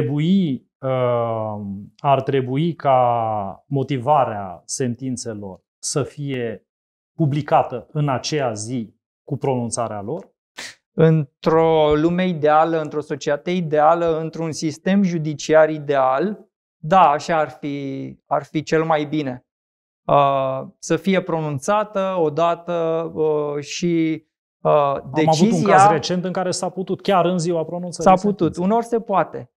trebui, uh, ar trebui ca motivarea sentințelor să fie publicată în aceea zi cu pronunțarea lor? Într-o lume ideală, într-o societate ideală, într-un sistem judiciar ideal, da, așa ar fi, ar fi cel mai bine. Uh, să fie pronunțată odată uh, și decizia... Am avut un caz recent în care s-a putut, chiar în ziua pronunțării. S-a putut, unor se poate.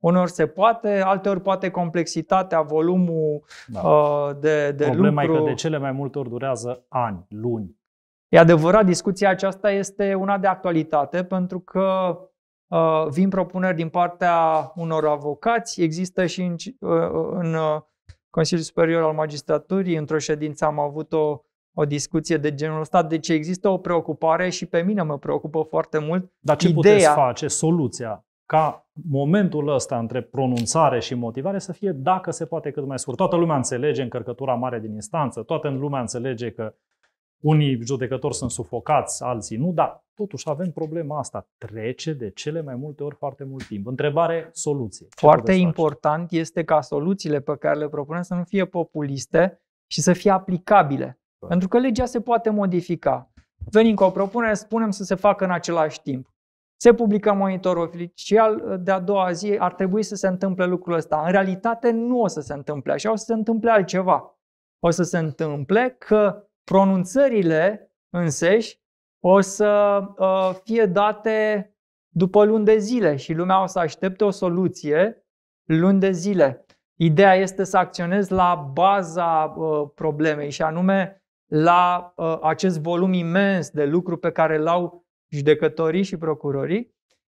Uneori se poate, alteori poate complexitatea, volumul da. Uh, de, de Problema lucru. e că de cele mai multe ori durează ani, luni. E adevărat, discuția aceasta este una de actualitate pentru că uh, vin propuneri din partea unor avocați, există și în, uh, în uh, Consiliul Superior al Magistraturii, într-o ședință am avut o o discuție de genul ăsta, deci există o preocupare și pe mine mă preocupă foarte mult. Dar ce ideea, puteți face? Soluția? ca momentul ăsta între pronunțare și motivare să fie dacă se poate cât mai scurt. Toată lumea înțelege încărcătura mare din instanță, toată lumea înțelege că unii judecători sunt sufocați, alții nu, dar totuși avem problema asta. Trece de cele mai multe ori foarte mult timp. Întrebare, soluție. Ce foarte important face? este ca soluțiile pe care le propunem să nu fie populiste și să fie aplicabile. Pentru că legea se poate modifica. Venim cu o propunere, spunem să se facă în același timp. Se publică monitor oficial, uh, de-a doua zi ar trebui să se întâmple lucrul ăsta. În realitate nu o să se întâmple așa, o să se întâmple altceva. O să se întâmple că pronunțările înseși o să uh, fie date după luni de zile și lumea o să aștepte o soluție luni de zile. Ideea este să acționezi la baza uh, problemei și anume la acest volum imens de lucru pe care l-au judecătorii și procurorii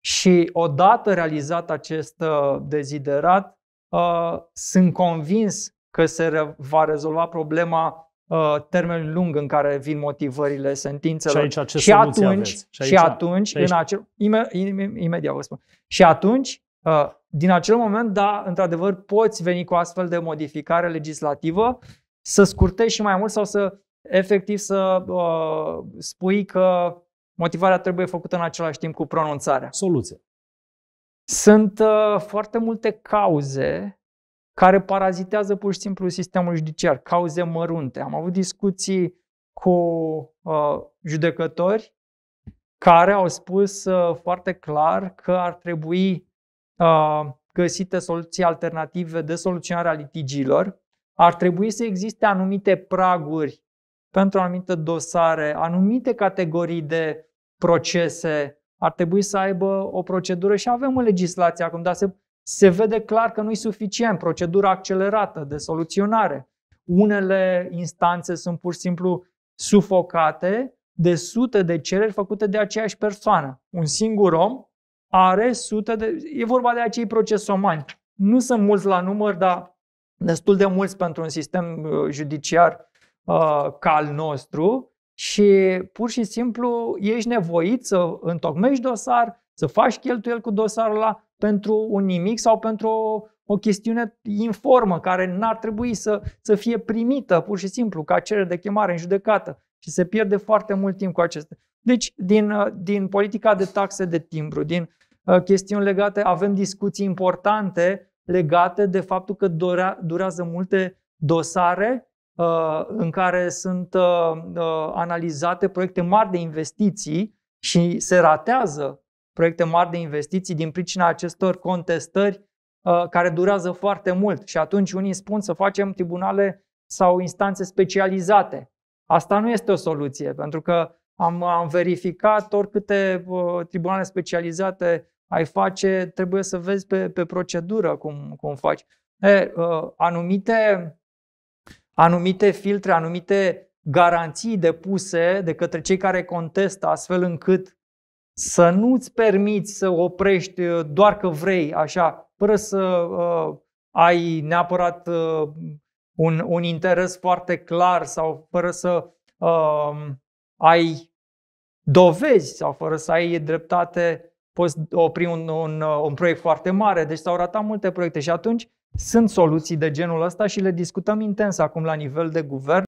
și odată realizat acest uh, deziderat, uh, sunt convins că se va rezolva problema uh, termen lung în care vin motivările sentințelor. Și, aici ce și atunci, aveți? și, aici, și atunci, aici... în acel, ime, imediat vă spun. Și atunci, din acel moment, da, într-adevăr, poți veni cu astfel de modificare legislativă, să scurtești și mai mult sau să efectiv să uh, spui că Motivarea trebuie făcută în același timp cu pronunțarea. Soluție. Sunt uh, foarte multe cauze care parazitează pur și simplu sistemul judiciar, cauze mărunte. Am avut discuții cu uh, judecători care au spus uh, foarte clar că ar trebui uh, găsite soluții alternative de soluționare a litigiilor, ar trebui să existe anumite praguri pentru anumite dosare, anumite categorii de procese, ar trebui să aibă o procedură și avem o legislație acum, dar se, se vede clar că nu e suficient procedura accelerată de soluționare. Unele instanțe sunt pur și simplu sufocate de sute de cereri făcute de aceeași persoană. Un singur om are sute de... E vorba de acei procesomani. Nu sunt mulți la număr, dar destul de mulți pentru un sistem uh, judiciar uh, cal nostru și pur și simplu ești nevoit să întocmești dosar, să faci cheltuieli cu dosarul ăla pentru un nimic sau pentru o, o chestiune informă care n-ar trebui să, să fie primită pur și simplu ca cerere de chemare în judecată și se pierde foarte mult timp cu acestea. Deci, din, uh, din politica de taxe de timbru, din uh, chestiuni legate, avem discuții importante legate de faptul că dorea, durează multe dosare Uh, în care sunt uh, uh, analizate proiecte mari de investiții și se ratează proiecte mari de investiții din pricina acestor contestări care durează foarte mult. Și atunci unii spun să facem tribunale sau instanțe specializate. Asta nu este o soluție, pentru că am, am verificat oricâte uh, tribunale specializate ai face, trebuie să vezi pe, pe procedură cum, cum faci. E, uh, anumite anumite filtre, anumite garanții depuse de către cei care contestă, astfel încât să nu-ți permiți să oprești uh, doar că vrei, așa, fără să uh, ai neapărat uh, un, un interes foarte clar sau fără să uh, ai dovezi sau fără să ai dreptate poți opri un, un, un proiect foarte mare, deci s-au ratat multe proiecte și atunci sunt soluții de genul ăsta și le discutăm intens acum la nivel de guvern.